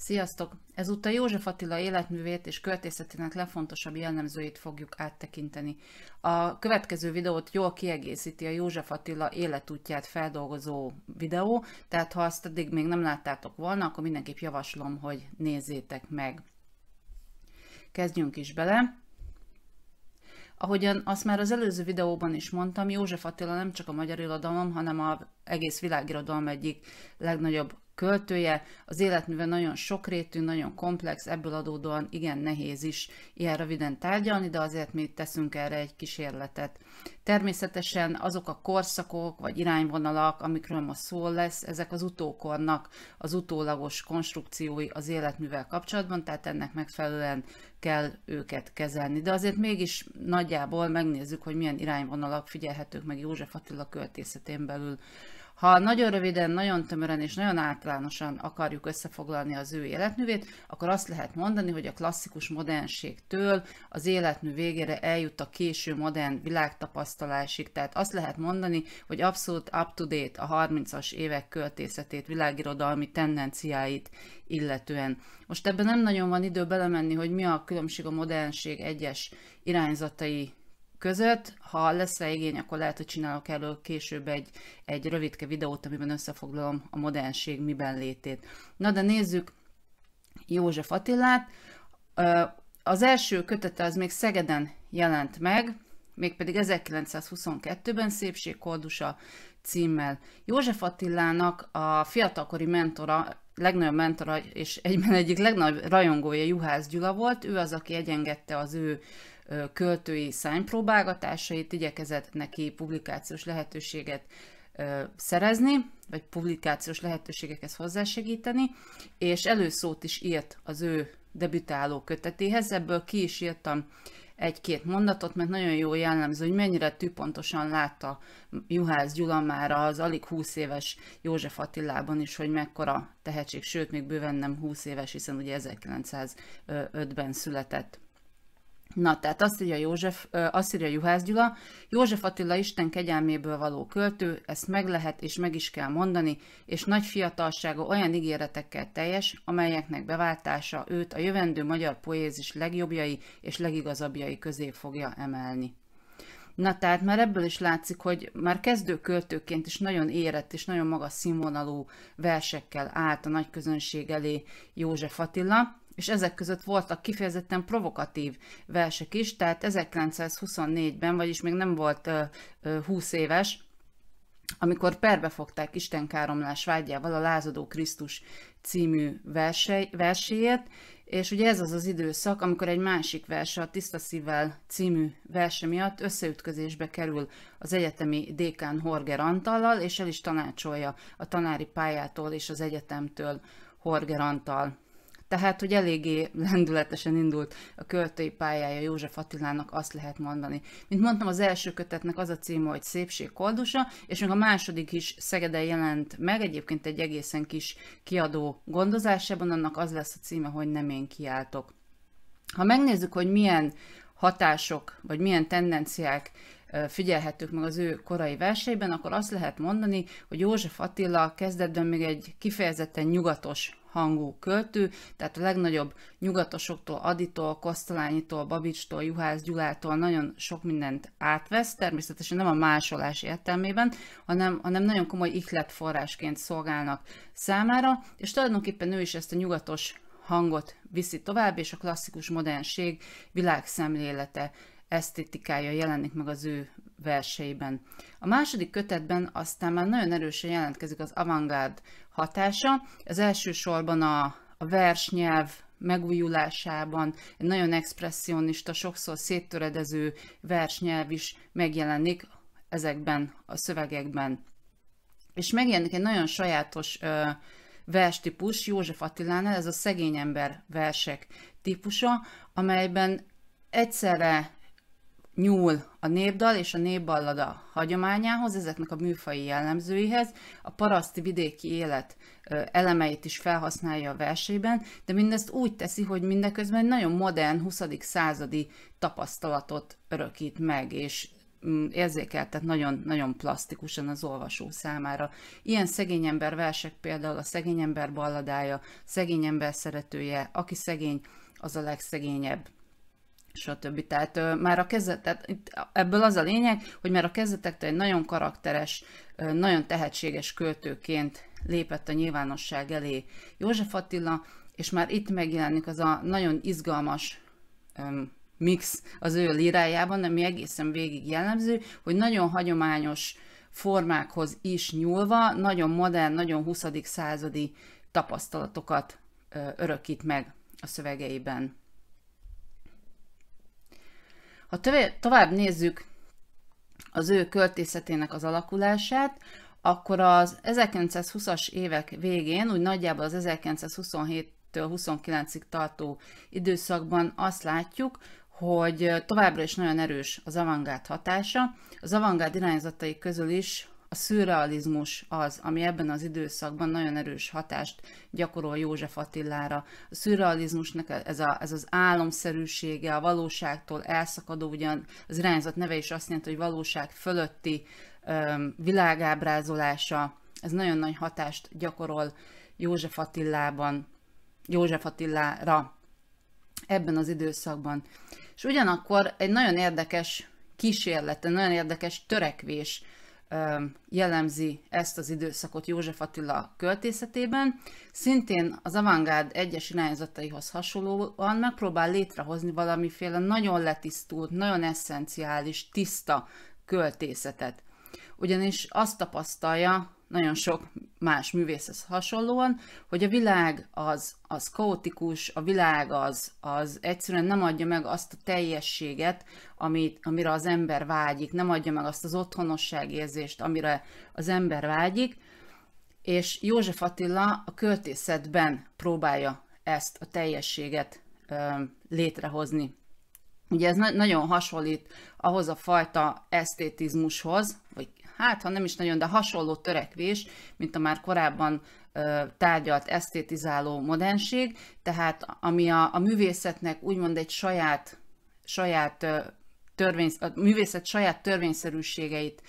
Sziasztok! Ezúttal József Attila életművét és költészetének legfontosabb jellemzőit fogjuk áttekinteni. A következő videót jól kiegészíti a József Attila életútját feldolgozó videó, tehát ha azt eddig még nem láttátok volna, akkor mindenképp javaslom, hogy nézzétek meg. Kezdjünk is bele! Ahogyan azt már az előző videóban is mondtam, József Attila nem csak a magyar irodalom, hanem az egész világirodalom egyik legnagyobb költője. Az életműve nagyon sokrétű, nagyon komplex, ebből adódóan igen nehéz is ilyen röviden tárgyalni, de azért mi teszünk erre egy kísérletet. Természetesen azok a korszakok vagy irányvonalak, amikről most szó lesz, ezek az utókornak az utólagos konstrukciói az életművel kapcsolatban, tehát ennek megfelelően kell őket kezelni. De azért mégis nagyjából megnézzük, hogy milyen irányvonalak figyelhetők meg József Attila költészetén belül. Ha nagyon röviden, nagyon tömören és nagyon általánosan akarjuk összefoglalni az ő életművét, akkor azt lehet mondani, hogy a klasszikus modernségtől az életmű végére eljut a késő modern világtapasztalásig. Tehát azt lehet mondani, hogy abszolút up-to-date a 30-as évek költészetét, világirodalmi tendenciáit illetően. Most ebben nem nagyon van idő belemenni, hogy mi a különbség a modernség egyes irányzatai között. Ha lesz rá igény, akkor lehet, hogy csinálok elő később egy, egy rövidke videót, amiben összefoglalom a modernség miben létét. Na de nézzük József Attilát. Az első kötete az még Szegeden jelent meg, mégpedig 1922-ben Szépségkordusa címmel. József Attilának a fiatalkori mentora, legnagyobb mentora és egyben egyik legnagyobb rajongója Juhász Gyula volt, ő az, aki egyengette az ő költői szánypróbálgatásait, igyekezett neki publikációs lehetőséget szerezni, vagy publikációs lehetőségekhez hozzásegíteni, és előszót is írt az ő debütáló kötetéhez, ebből ki is írtam egy-két mondatot, mert nagyon jó jellemző, hogy mennyire tűpontosan látta Juhász Gyula már az alig 20 éves József Attilában is, hogy mekkora tehetség, sőt, még bőven nem 20 éves, hiszen ugye 1905-ben született. Na, tehát azt írja, József, azt írja Juhász Gyula, József Attila Isten kegyelméből való költő, ezt meg lehet és meg is kell mondani, és nagy fiatalsága olyan ígéretekkel teljes, amelyeknek beváltása őt a jövendő magyar poézis legjobbjai és legigazabbjai közé fogja emelni. Na tehát már ebből is látszik, hogy már kezdő költőként is nagyon érett és nagyon magas színvonalú versekkel állt a nagy közönség elé József Attila, és ezek között voltak kifejezetten provokatív versek is, tehát 1924-ben, vagyis még nem volt 20 éves, amikor perbefogták Isten káromlás vágyával a Lázadó Krisztus című verséjét, és ugye ez az az időszak, amikor egy másik verse, a Tiszta Szívvel című verse miatt összeütközésbe kerül az egyetemi dékán Horger Antallal, és el is tanácsolja a tanári pályától és az egyetemtől Horger Antal tehát hogy eléggé lendületesen indult a költői pályája József Attilának, azt lehet mondani. Mint mondtam, az első kötetnek az a címe, hogy Szépség koldusa, és még a második is Szegeden jelent meg, egyébként egy egészen kis kiadó gondozásában, annak az lesz a címe, hogy Nem én kiáltok. Ha megnézzük, hogy milyen hatások, vagy milyen tendenciák figyelhetők meg az ő korai verseiben, akkor azt lehet mondani, hogy József Attila kezdetben még egy kifejezetten nyugatos hangú költő, tehát a legnagyobb nyugatosoktól, Aditól, Kosztolányitól, Babicstól, Juhász Gyulától nagyon sok mindent átvesz, természetesen nem a másolás értelmében, hanem, hanem nagyon komoly ihletforrásként szolgálnak számára, és tulajdonképpen ő is ezt a nyugatos hangot viszi tovább, és a klasszikus modernség világszemlélete esztétikája jelenik meg az ő verseiben. A második kötetben aztán már nagyon erősen jelentkezik az avantgárd hatása. Az elsősorban a, a versnyelv megújulásában, egy nagyon expressionista, sokszor széttöredező versnyelv is megjelenik ezekben a szövegekben. És megjelenik egy nagyon sajátos ö, típus, József Attilánál, ez a szegény ember versek típusa, amelyben egyszerre nyúl a népdal és a népballada hagyományához, ezeknek a műfai jellemzőihez, a paraszti vidéki élet elemeit is felhasználja a versében, de mindezt úgy teszi, hogy mindeközben egy nagyon modern 20. századi tapasztalatot örökít meg, és mm, érzékeltet nagyon-nagyon plastikusan az olvasó számára. Ilyen szegény ember versek például a szegény ember balladája, szegény ember szeretője, aki szegény, az a legszegényebb stb. Tehát ö, már a kezdet, tehát itt, ebből az a lényeg, hogy már a kezdetektől egy nagyon karakteres, ö, nagyon tehetséges költőként lépett a nyilvánosság elé József Attila, és már itt megjelenik az a nagyon izgalmas ö, mix az ő lirájában, ami egészen végig jellemző, hogy nagyon hagyományos formákhoz is nyúlva, nagyon modern, nagyon 20. századi tapasztalatokat örökít meg a szövegeiben. Ha tovább nézzük az ő költészetének az alakulását, akkor az 1920-as évek végén, úgy nagyjából az 1927 29-ig tartó időszakban azt látjuk, hogy továbbra is nagyon erős az avangárd hatása. Az avangárd irányzatai közül is a szürrealizmus az, ami ebben az időszakban nagyon erős hatást gyakorol József Attilára. A szürrealizmusnak ez, a, ez az álomszerűsége, a valóságtól elszakadó, ugyan az irányzat neve is azt jelenti, hogy valóság fölötti um, világábrázolása, ez nagyon nagy hatást gyakorol József Attilában, József Attilára ebben az időszakban. És ugyanakkor egy nagyon érdekes kísérlet, egy nagyon érdekes törekvés jellemzi ezt az időszakot József Attila költészetében. Szintén az avantgárd egyes irányzataihoz hasonlóan megpróbál létrehozni valamiféle nagyon letisztult, nagyon eszenciális, tiszta költészetet. Ugyanis azt tapasztalja, nagyon sok más művészhez hasonlóan, hogy a világ az, az kaotikus, a világ az, az egyszerűen nem adja meg azt a teljességet, amit, amire az ember vágyik, nem adja meg azt az érzést, amire az ember vágyik, és József Attila a költészetben próbálja ezt a teljességet ö, létrehozni. Ugye ez na- nagyon hasonlít ahhoz a fajta esztétizmushoz, vagy hát ha nem is nagyon, de hasonló törekvés, mint a már korábban tárgyalt esztétizáló modernség, tehát ami a, a művészetnek úgymond egy saját, saját törvény, a művészet saját törvényszerűségeit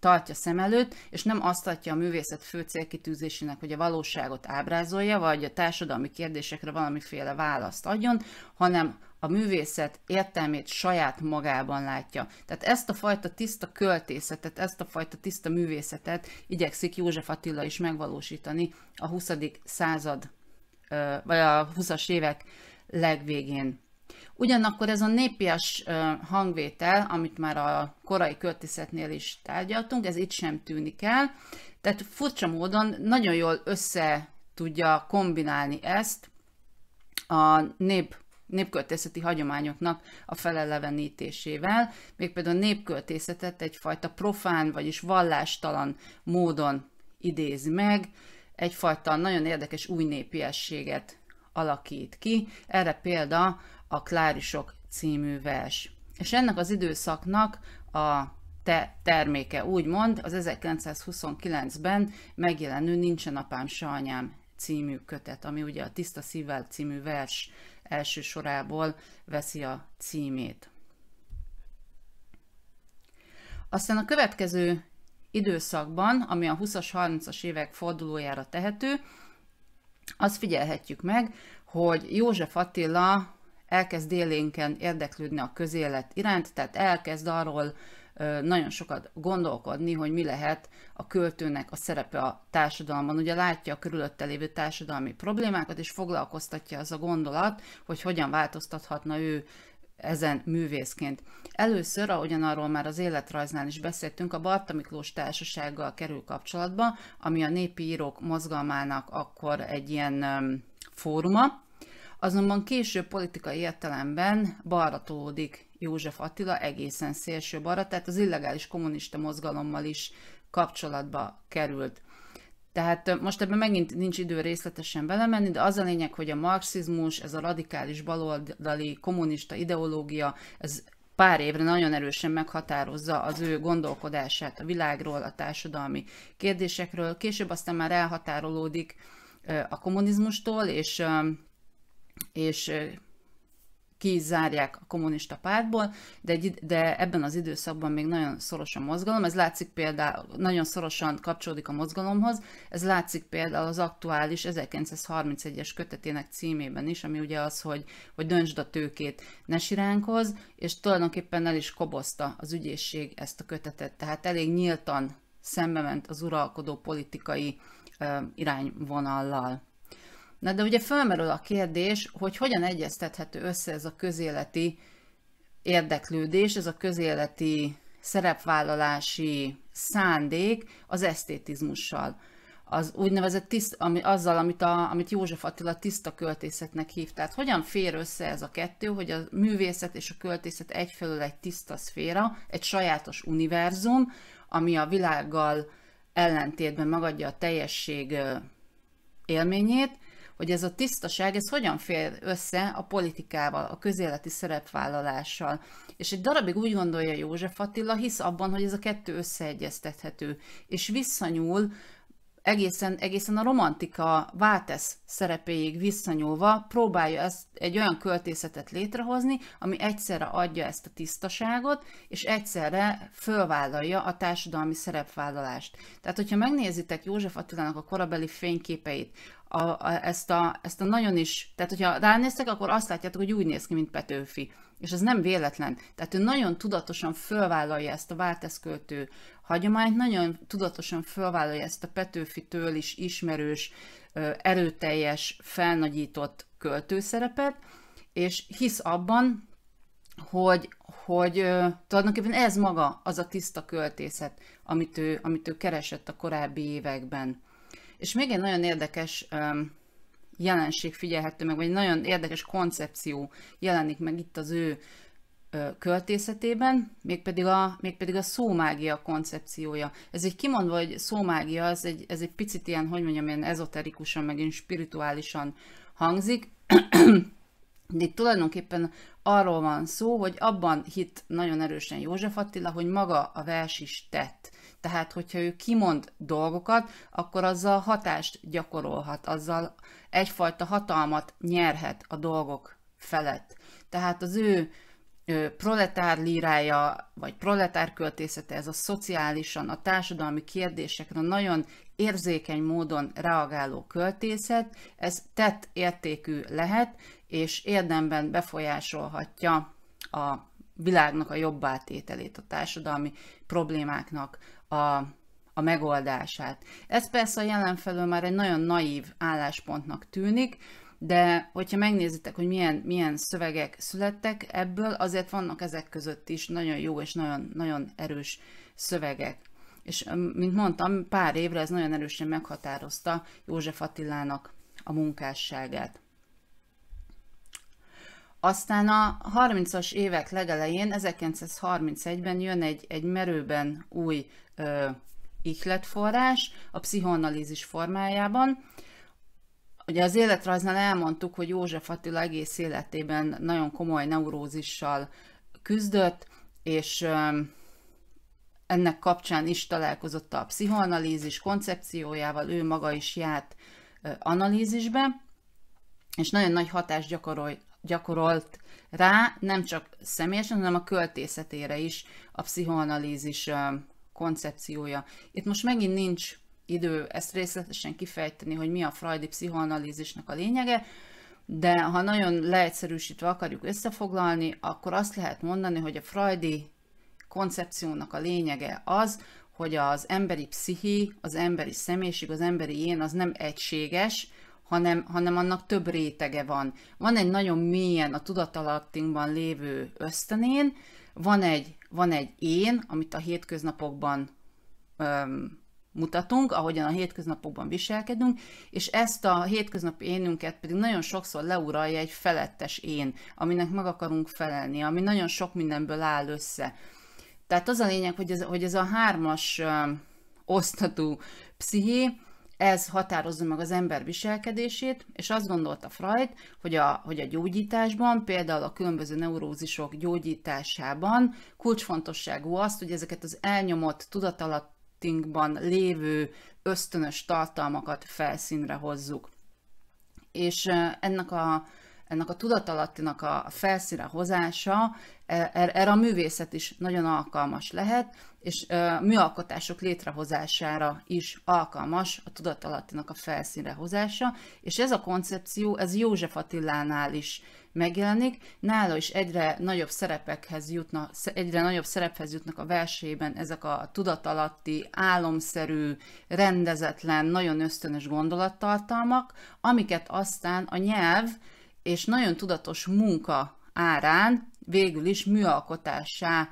tartja szem előtt, és nem azt adja a művészet fő célkitűzésének, hogy a valóságot ábrázolja, vagy a társadalmi kérdésekre valamiféle választ adjon, hanem a művészet értelmét saját magában látja. Tehát ezt a fajta tiszta költészetet, ezt a fajta tiszta művészetet igyekszik József Attila is megvalósítani a 20. század, vagy a 20-as évek legvégén. Ugyanakkor ez a népias hangvétel, amit már a korai költészetnél is tárgyaltunk, ez itt sem tűnik el, tehát furcsa módon nagyon jól össze tudja kombinálni ezt a nép népköltészeti hagyományoknak a felelevenítésével, még például a népköltészetet egyfajta profán, vagyis vallástalan módon idézi meg, egyfajta nagyon érdekes új népiességet alakít ki. Erre példa a Klárisok című vers. És ennek az időszaknak a te terméke, úgymond az 1929-ben megjelenő Nincsen apám, se anyám című kötet, ami ugye a Tiszta Szívvel című vers első sorából veszi a címét. Aztán a következő időszakban, ami a 20-as, 30-as évek fordulójára tehető, azt figyelhetjük meg, hogy József Attila elkezd élénken érdeklődni a közélet iránt, tehát elkezd arról nagyon sokat gondolkodni, hogy mi lehet a költőnek a szerepe a társadalomban. Ugye látja a körülötte lévő társadalmi problémákat, és foglalkoztatja az a gondolat, hogy hogyan változtathatna ő ezen művészként. Először, ahogyan arról már az életrajznál is beszéltünk, a Barta Miklós Társasággal kerül kapcsolatba, ami a népi írók mozgalmának akkor egy ilyen um, fóruma, azonban később politikai értelemben balra tolódik József Attila egészen szélső balra, tehát az illegális kommunista mozgalommal is kapcsolatba került. Tehát most ebben megint nincs idő részletesen belemenni, de az a lényeg, hogy a marxizmus, ez a radikális baloldali kommunista ideológia, ez pár évre nagyon erősen meghatározza az ő gondolkodását a világról, a társadalmi kérdésekről. Később aztán már elhatárolódik a kommunizmustól, és, és kizárják a kommunista pártból, de, egy, de ebben az időszakban még nagyon szoros a mozgalom, ez látszik például, nagyon szorosan kapcsolódik a mozgalomhoz, ez látszik például az aktuális 1931-es kötetének címében is, ami ugye az, hogy, hogy döntsd a tőkét, ne siránkoz, és tulajdonképpen el is kobozta az ügyészség ezt a kötetet, tehát elég nyíltan szembe ment az uralkodó politikai uh, irányvonallal. Na de ugye felmerül a kérdés, hogy hogyan egyeztethető össze ez a közéleti érdeklődés, ez a közéleti szerepvállalási szándék az esztétizmussal. Az úgynevezett tiszt, ami, azzal, amit, a, amit József Attila tiszta költészetnek hív. Tehát hogyan fér össze ez a kettő, hogy a művészet és a költészet egyfelől egy tiszta szféra, egy sajátos univerzum, ami a világgal ellentétben megadja a teljesség élményét, hogy ez a tisztaság, ez hogyan fér össze a politikával, a közéleti szerepvállalással. És egy darabig úgy gondolja József Attila, hisz abban, hogy ez a kettő összeegyeztethető, és visszanyúl egészen, egészen a romantika váltesz szerepéig visszanyúlva próbálja ezt egy olyan költészetet létrehozni, ami egyszerre adja ezt a tisztaságot, és egyszerre fölvállalja a társadalmi szerepvállalást. Tehát, hogyha megnézitek József Attilának a korabeli fényképeit, a, a, ezt, a, ezt a nagyon is, tehát hogyha ránéztek, akkor azt látjátok, hogy úgy néz ki, mint Petőfi. És ez nem véletlen. Tehát ő nagyon tudatosan fölvállalja ezt a válteszköltő hagyományt, nagyon tudatosan felvállalja ezt a Petőfitől is ismerős, erőteljes, felnagyított költőszerepet, és hisz abban, hogy, hogy tulajdonképpen ez maga az a tiszta költészet, amit ő, amit ő keresett a korábbi években. És még egy nagyon érdekes jelenség figyelhető meg, vagy egy nagyon érdekes koncepció jelenik meg itt az ő költészetében, mégpedig a, mégpedig a szómágia koncepciója. Ez egy kimondva, hogy szómágia, ez egy, ez egy picit ilyen, hogy mondjam, ilyen ezoterikusan, meg ilyen spirituálisan hangzik, de itt tulajdonképpen arról van szó, hogy abban hit nagyon erősen József Attila, hogy maga a vers is tett. Tehát, hogyha ő kimond dolgokat, akkor azzal hatást gyakorolhat, azzal egyfajta hatalmat nyerhet a dolgok felett. Tehát az ő proletár lírája, vagy proletár költészete, ez a szociálisan, a társadalmi kérdésekre nagyon érzékeny módon reagáló költészet, ez tett értékű lehet, és érdemben befolyásolhatja a világnak a jobbátételét, a társadalmi problémáknak a a megoldását. Ez persze a jelen felől már egy nagyon naív álláspontnak tűnik, de hogyha megnézitek, hogy milyen, milyen szövegek születtek ebből, azért vannak ezek között is nagyon jó és nagyon, nagyon erős szövegek. És mint mondtam, pár évre ez nagyon erősen meghatározta József Attilának a munkásságát. Aztán a 30-as évek legelején, 1931-ben jön egy, egy merőben új ö, ihletforrás a pszichoanalízis formájában, Ugye az életrajznál elmondtuk, hogy József Attila egész életében nagyon komoly neurózissal küzdött, és ennek kapcsán is találkozott a pszichoanalízis koncepciójával, ő maga is járt analízisbe, és nagyon nagy hatást gyakorol, gyakorolt rá, nem csak személyesen, hanem a költészetére is a pszichoanalízis koncepciója. Itt most megint nincs idő ezt részletesen kifejteni, hogy mi a freudi pszichoanalízisnek a lényege, de ha nagyon leegyszerűsítve akarjuk összefoglalni, akkor azt lehet mondani, hogy a freudi koncepciónak a lényege az, hogy az emberi pszichi, az emberi személyiség, az emberi én az nem egységes, hanem, hanem annak több rétege van. Van egy nagyon mélyen a tudatalattinkban lévő ösztönén, van egy, van egy én, amit a hétköznapokban öm, mutatunk, ahogyan a hétköznapokban viselkedünk, és ezt a hétköznapi énünket pedig nagyon sokszor leuralja egy felettes én, aminek meg akarunk felelni, ami nagyon sok mindenből áll össze. Tehát az a lényeg, hogy ez, hogy ez a hármas osztatú psziché, ez határozza meg az ember viselkedését, és azt gondolta Freud, hogy a, hogy a gyógyításban, például a különböző neurózisok gyógyításában kulcsfontosságú az, hogy ezeket az elnyomott, tudatalat, marketingban lévő ösztönös tartalmakat felszínre hozzuk. És ennek a, ennek a tudatalattinak a felszíre hozása, e, erre er a művészet is nagyon alkalmas lehet, és műalkotások létrehozására is alkalmas a tudatalattinak a felszínre hozása, és ez a koncepció, ez József Attilánál is megjelenik. Nála is egyre nagyobb szerepekhez jutna, egyre nagyobb szerephez jutnak a versében ezek a tudatalatti, álomszerű, rendezetlen, nagyon ösztönös gondolattartalmak, amiket aztán a nyelv és nagyon tudatos munka árán végül is műalkotássá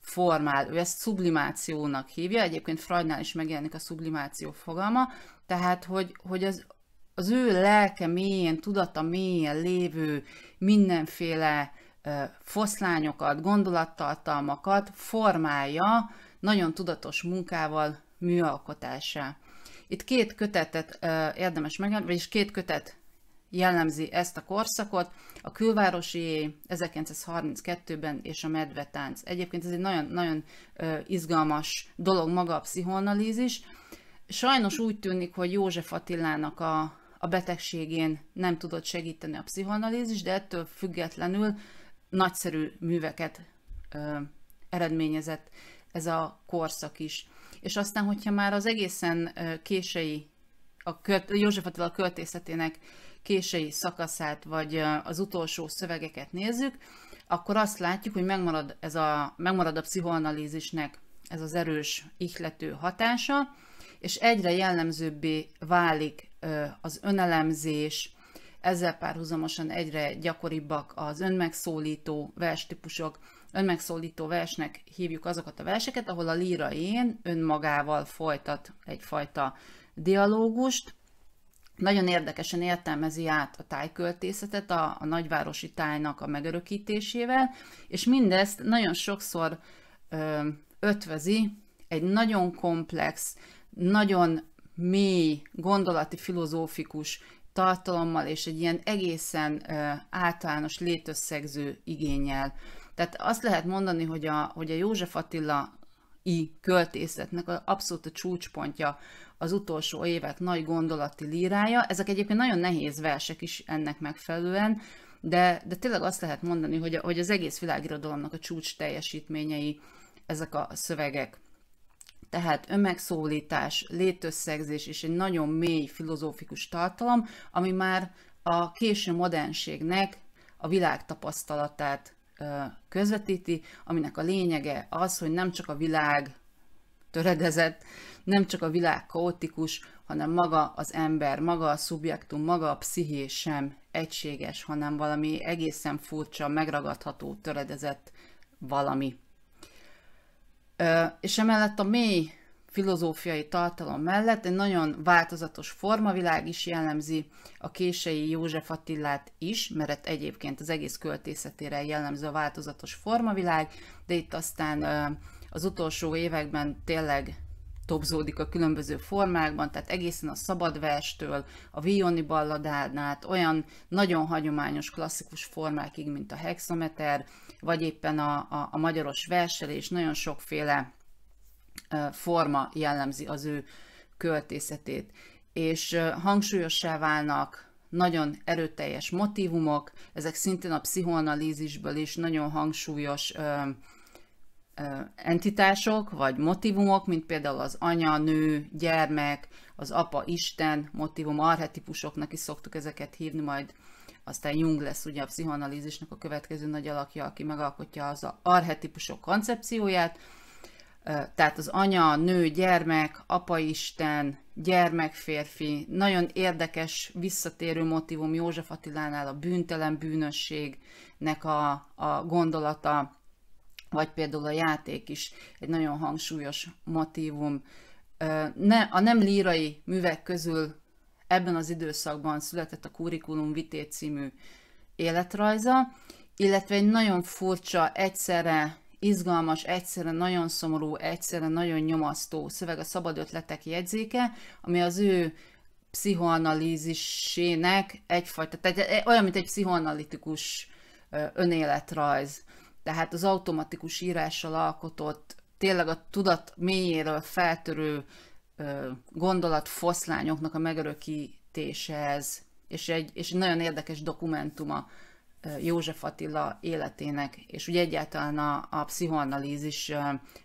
formál. Ő ezt sublimációnak hívja, egyébként Freudnál is megjelenik a sublimáció fogalma, tehát hogy, hogy az az ő lelke mélyén, tudata mélyén lévő mindenféle foszlányokat, gondolattartalmakat formálja nagyon tudatos munkával műalkotásá. Itt két kötetet érdemes meg, vagyis két kötet jellemzi ezt a korszakot, a külvárosi 1932-ben és a medvetánc. Egyébként ez egy nagyon-nagyon izgalmas dolog maga a pszichoanalízis. Sajnos úgy tűnik, hogy József Attilának a a betegségén nem tudott segíteni a pszichoanalízis, de ettől függetlenül nagyszerű műveket ö, eredményezett ez a korszak is. És aztán, hogyha már az egészen kései, a költ, József Attila költészetének kései szakaszát, vagy az utolsó szövegeket nézzük, akkor azt látjuk, hogy megmarad, ez a, megmarad a pszichoanalízisnek ez az erős ihlető hatása, és egyre jellemzőbbé válik az önelemzés, ezzel párhuzamosan egyre gyakoribbak az önmegszólító típusok, Önmegszólító versnek hívjuk azokat a verseket, ahol a líra én önmagával folytat egyfajta dialógust. Nagyon érdekesen értelmezi át a tájköltészetet a, a nagyvárosi tájnak a megörökítésével, és mindezt nagyon sokszor ö, ötvözi egy nagyon komplex, nagyon mély, gondolati, filozófikus tartalommal és egy ilyen egészen általános létösszegző igényel. Tehát azt lehet mondani, hogy a, hogy a József Attila i költészetnek az abszolút a csúcspontja az utolsó évek nagy gondolati lírája. Ezek egyébként nagyon nehéz versek is ennek megfelelően, de, de tényleg azt lehet mondani, hogy, a, hogy az egész világirodalomnak a csúcs teljesítményei ezek a szövegek tehát önmegszólítás, létösszegzés és egy nagyon mély filozófikus tartalom, ami már a késő modernségnek a világ tapasztalatát közvetíti, aminek a lényege az, hogy nem csak a világ töredezett, nem csak a világ kaotikus, hanem maga az ember, maga a szubjektum, maga a psziché sem egységes, hanem valami egészen furcsa, megragadható, töredezett valami. És emellett a mély filozófiai tartalom mellett egy nagyon változatos formavilág is jellemzi a kései József Attilát is, mert hát egyébként az egész költészetére jellemző a változatos formavilág, de itt aztán az utolsó években tényleg topzódik a különböző formákban, tehát egészen a szabad verstől a Vioni balladán át, olyan nagyon hagyományos klasszikus formákig, mint a hexameter, vagy éppen a, a, a magyaros verselés, nagyon sokféle forma jellemzi az ő költészetét. És hangsúlyossá válnak nagyon erőteljes motivumok, ezek szintén a pszichoanalízisből is nagyon hangsúlyos ö, ö, entitások, vagy motivumok, mint például az anya, nő, gyermek, az apa, Isten motivum, arhetipusoknak is szoktuk ezeket hívni, majd aztán Jung lesz ugye a pszichoanalízisnek a következő nagy alakja, aki megalkotja az a arhetipusok koncepcióját, tehát az anya, nő, gyermek, apaisten, gyermekférfi, nagyon érdekes visszatérő motivum József Attilánál a bűntelen bűnösségnek a, a gondolata, vagy például a játék is egy nagyon hangsúlyos motivum. Ne, a nem lírai művek közül ebben az időszakban született a Kurikulum Vité című életrajza, illetve egy nagyon furcsa, egyszerre izgalmas, egyszerre nagyon szomorú, egyszerre nagyon nyomasztó szöveg a Szabad Ötletek jegyzéke, ami az ő pszichoanalízisének egyfajta, tehát e, e, olyan, mint egy pszichoanalitikus önéletrajz. Tehát az automatikus írással alkotott, tényleg a tudat mélyéről feltörő gondolatfoszlányoknak a ez, és egy, és egy nagyon érdekes dokumentuma József Attila életének, és ugye egyáltalán a, a pszichoanalízis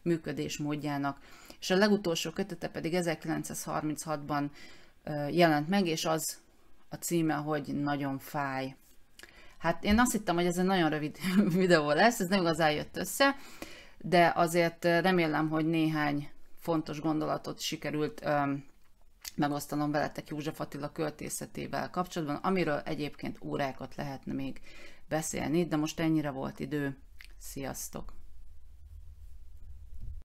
működésmódjának. És a legutolsó kötete pedig 1936-ban jelent meg, és az a címe, hogy Nagyon fáj. Hát én azt hittem, hogy ez egy nagyon rövid videó lesz, ez nem igazán jött össze, de azért remélem, hogy néhány fontos gondolatot sikerült öm, megosztanom veletek József Attila költészetével kapcsolatban, amiről egyébként órákat lehetne még beszélni, de most ennyire volt idő. Sziasztok!